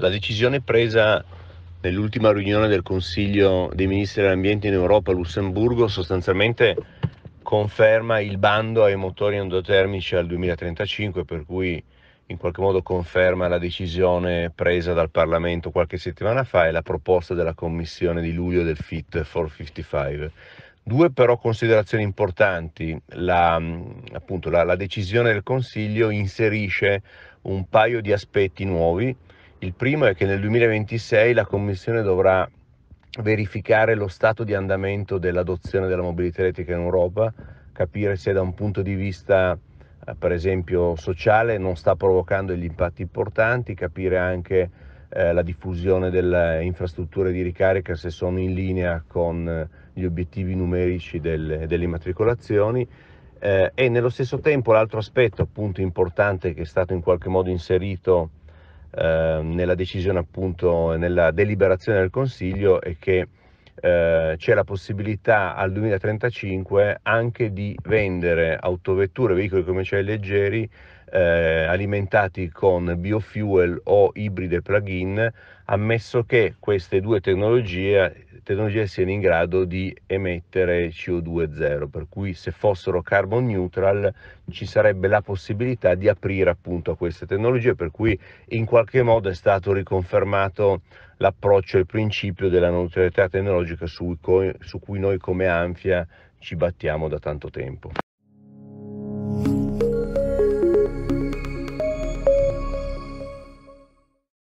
La decisione presa nell'ultima riunione del Consiglio dei Ministri dell'Ambiente in Europa a Lussemburgo sostanzialmente conferma il bando ai motori endotermici al 2035, per cui in qualche modo conferma la decisione presa dal Parlamento qualche settimana fa e la proposta della Commissione di luglio del FIT 455. Due però considerazioni importanti. La, appunto, la, la, decisione del Consiglio inserisce un paio di aspetti nuovi il primo è che nel 2026 la Commissione dovrà verificare lo stato di andamento dell'adozione della mobilità elettrica in Europa, capire se da un punto di vista eh, per esempio sociale non sta provocando degli impatti importanti, capire anche eh, la diffusione delle infrastrutture di ricarica se sono in linea con eh, gli obiettivi numerici del, delle immatricolazioni eh, e nello stesso tempo l'altro aspetto appunto importante che è stato in qualche modo inserito eh, nella decisione appunto, nella deliberazione del Consiglio è che eh, c'è la possibilità al 2035 anche di vendere autovetture, veicoli commerciali leggeri eh, alimentati con biofuel o ibride plug-in, ammesso che queste due tecnologie tecnologie siano in grado di emettere CO2 zero, per cui se fossero carbon neutral ci sarebbe la possibilità di aprire appunto a queste tecnologie, per cui in qualche modo è stato riconfermato l'approccio e il principio della neutralità tecnologica su cui, su cui noi come Anfia ci battiamo da tanto tempo.